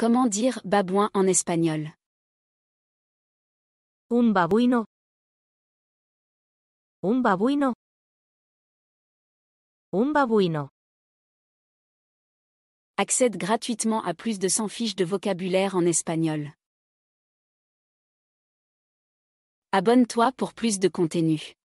Comment dire babouin en espagnol Un babuino. Un babuino. Un babuino. Accède gratuitement à plus de 100 fiches de vocabulaire en espagnol. Abonne-toi pour plus de contenu.